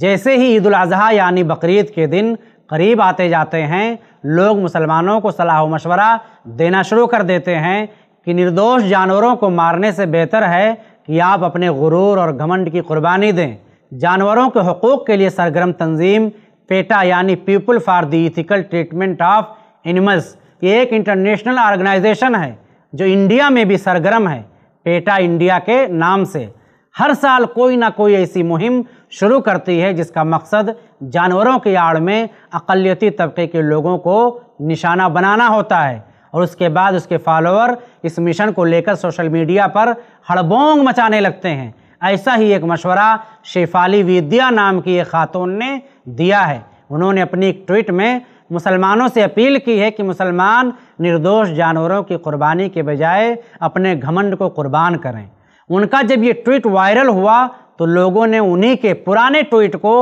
जैसे ही ईद अजहा यानी बकरीद के दिन करीब आते जाते हैं लोग मुसलमानों को सलाह मशवरा देना शुरू कर देते हैं कि निर्दोष जानवरों को मारने से बेहतर है कि आप अपने गुरूर और घमंड की कुर्बानी दें जानवरों के हकूक़ के लिए सरगर्म तंजीम पेटा यानी people for the ethical treatment of animals ये एक इंटरनेशनल ऑर्गेनाइजेशन है जो इंडिया में भी सरगर्म है पेटा इंडिया के नाम से हर साल कोई ना कोई ऐसी मुहिम शुरू करती है जिसका मकसद जानवरों की आड़ में अकलीती तबके के लोगों को निशाना बनाना होता है और उसके बाद उसके फॉलोअर इस मिशन को लेकर सोशल मीडिया पर हड़बोंग मचाने लगते हैं ऐसा ही एक मशवरा शेफाली विद्या नाम की एक खातून ने दिया है उन्होंने अपनी एक ट्वीट में मुसलमानों से अपील की है कि मुसलमान निर्दोष जानवरों की कुर्बानी के बजाय अपने घमंड को कुर्बान करें उनका जब ये ट्वीट वायरल हुआ तो लोगों ने उन्हीं के पुराने ट्वीट को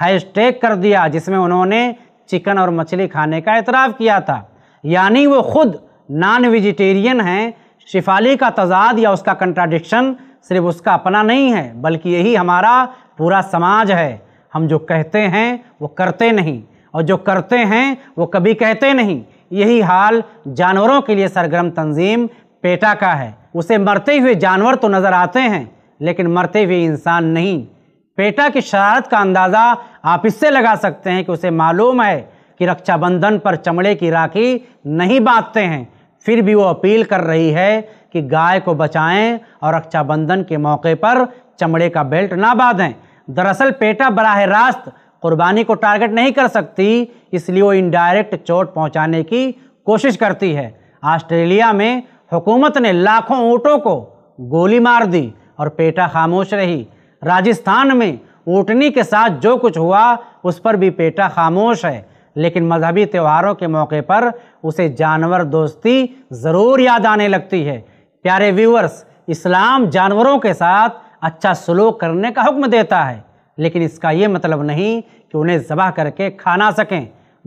हैशटैग कर दिया जिसमें उन्होंने चिकन और मछली खाने का एतराफ़ किया था यानी वो खुद नॉन वेजिटेरियन हैं शिफाली का तजाद या उसका कंट्राडिक्शन सिर्फ उसका अपना नहीं है बल्कि यही हमारा पूरा समाज है हम जो कहते हैं वो करते नहीं और जो करते हैं वो कभी कहते नहीं यही हाल जानवरों के लिए सरगर्म तंजीम पेटा का है उसे मरते हुए जानवर तो नज़र आते हैं लेकिन मरते हुए इंसान नहीं पेटा की शरारत का अंदाज़ा आप इससे लगा सकते हैं कि उसे मालूम है कि रक्षाबंधन पर चमड़े की राखी नहीं बांधते हैं फिर भी वो अपील कर रही है कि गाय को बचाएं और रक्षाबंधन के मौके पर चमड़े का बेल्ट ना बांधें दरअसल पेटा बराह रास्त कुर्बानी को टारगेट नहीं कर सकती इसलिए वो इनडायरेक्ट चोट पहुंचाने की कोशिश करती है ऑस्ट्रेलिया में हुकूमत ने लाखों ऊँटों को गोली मार दी और पेटा खामोश रही राजस्थान में ऊँटनी के साथ जो कुछ हुआ उस पर भी पेटा खामोश है लेकिन मजहबी त्योहारों के मौके पर उसे जानवर दोस्ती ज़रूर याद आने लगती है प्यारे व्यूअर्स इस्लाम जानवरों के साथ अच्छा सलूक करने का हुक्म देता है लेकिन इसका ये मतलब नहीं कि उन्हें ज़बह करके खा ना सकें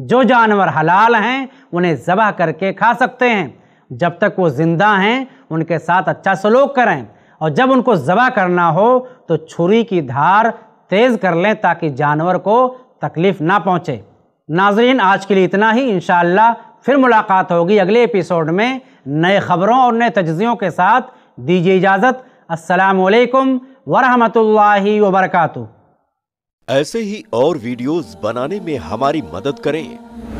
जो जानवर हलाल हैं उन्हें ज़बह करके खा सकते हैं जब तक वो ज़िंदा हैं उनके साथ अच्छा सलूक करें और जब उनको ज़बा करना हो तो छुरी की धार तेज़ कर लें ताकि जानवर को तकलीफ़ ना पहुँचे नाजरीन आज के लिए इतना ही इन फिर मुलाकात होगी अगले एपिसोड में नए ख़बरों और नए तजियों के साथ दीजिए इजाज़त असलकम वरहमल वबरक ऐसे ही और वीडियोज़ बनाने में हमारी मदद करें